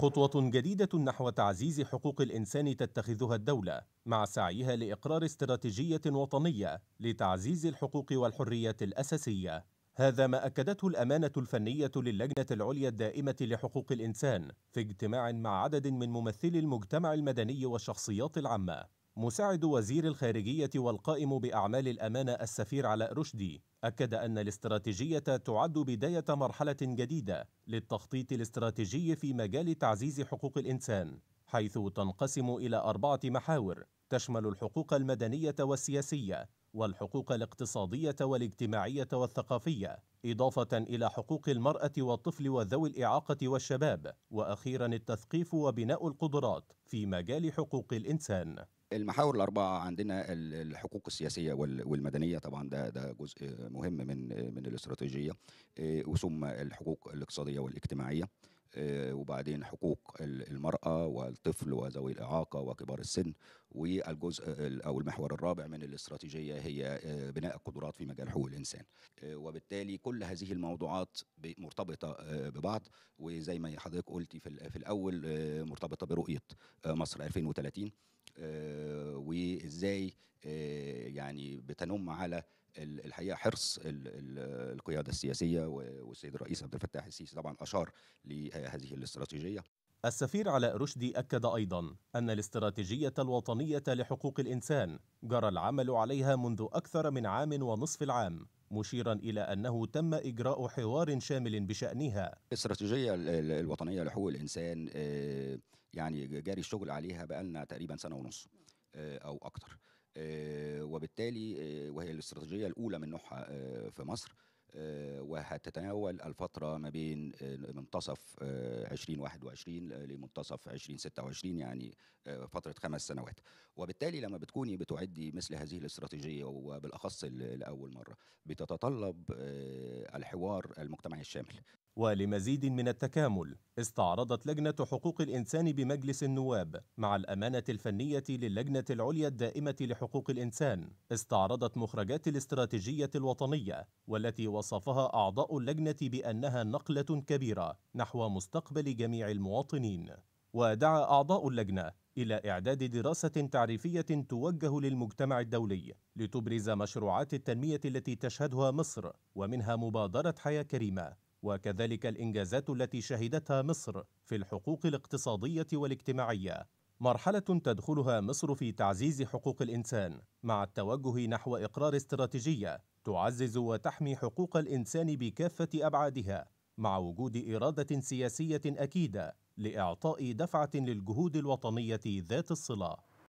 خطوة جديدة نحو تعزيز حقوق الإنسان تتخذها الدولة مع سعيها لإقرار استراتيجية وطنية لتعزيز الحقوق والحريات الأساسية. هذا ما أكدته الأمانة الفنية للجنة العليا الدائمة لحقوق الإنسان في اجتماع مع عدد من ممثلي المجتمع المدني والشخصيات العامة. مساعد وزير الخارجية والقائم بأعمال الأمانة السفير علاء رشدي أكد أن الاستراتيجية تعد بداية مرحلة جديدة للتخطيط الاستراتيجي في مجال تعزيز حقوق الإنسان، حيث تنقسم إلى أربعة محاور تشمل الحقوق المدنية والسياسية، والحقوق الاقتصادية والاجتماعية والثقافية، إضافة إلى حقوق المرأة والطفل وذوي الإعاقة والشباب، وأخيرا التثقيف وبناء القدرات في مجال حقوق الإنسان. المحاور الاربعه عندنا الحقوق السياسيه والمدنيه طبعا ده ده جزء مهم من من الاستراتيجيه آه، وثم الحقوق الاقتصاديه والاجتماعيه آه، وبعدين حقوق المرأة والطفل وذوي الإعاقة وكبار السن والجزء أو المحور الرابع من الاستراتيجية هي آه، بناء القدرات في مجال حقوق الإنسان وبالتالي كل هذه الموضوعات مرتبطة ببعض وزي ما حضرتك قلتي في الأول مرتبطة برؤية مصر 2030 آه، وازاي آه، يعني بتنم على الحقيقه حرص القياده السياسيه والسيد الرئيس عبد الفتاح السيسي طبعا اشار لهذه الاستراتيجيه السفير علاء رشدي أكد أيضا أن الاستراتيجية الوطنية لحقوق الإنسان جرى العمل عليها منذ أكثر من عام ونصف العام مشيرا إلى أنه تم إجراء حوار شامل بشأنها الاستراتيجية الوطنية لحقوق الإنسان آه، يعني جاري الشغل عليها بقالنا تقريبا سنة ونص آه، أو أكتر آه، وبالتالي وهي الاستراتيجية الأولى من نوعها في مصر تتناول الفترة ما بين آه، منتصف 2021 آه، آه، لمنتصف 2026 يعني فترة خمس سنوات وبالتالي لما بتكوني بتعدي مثل هذه الاستراتيجية وبالأخص لأول مرة بتتطلب الحوار المجتمعي الشامل ولمزيد من التكامل استعرضت لجنة حقوق الإنسان بمجلس النواب مع الأمانة الفنية للجنة العليا الدائمة لحقوق الإنسان استعرضت مخرجات الاستراتيجية الوطنية والتي وصفها أعضاء اللجنة بأنها نقلة كبيرة نحو مستقبل جميع المواطنين ودعا أعضاء اللجنة إلى إعداد دراسة تعريفية توجه للمجتمع الدولي لتبرز مشروعات التنمية التي تشهدها مصر ومنها مبادرة حياة كريمة وكذلك الانجازات التي شهدتها مصر في الحقوق الاقتصاديه والاجتماعيه مرحله تدخلها مصر في تعزيز حقوق الانسان مع التوجه نحو اقرار استراتيجيه تعزز وتحمي حقوق الانسان بكافه ابعادها مع وجود اراده سياسيه اكيده لاعطاء دفعه للجهود الوطنيه ذات الصله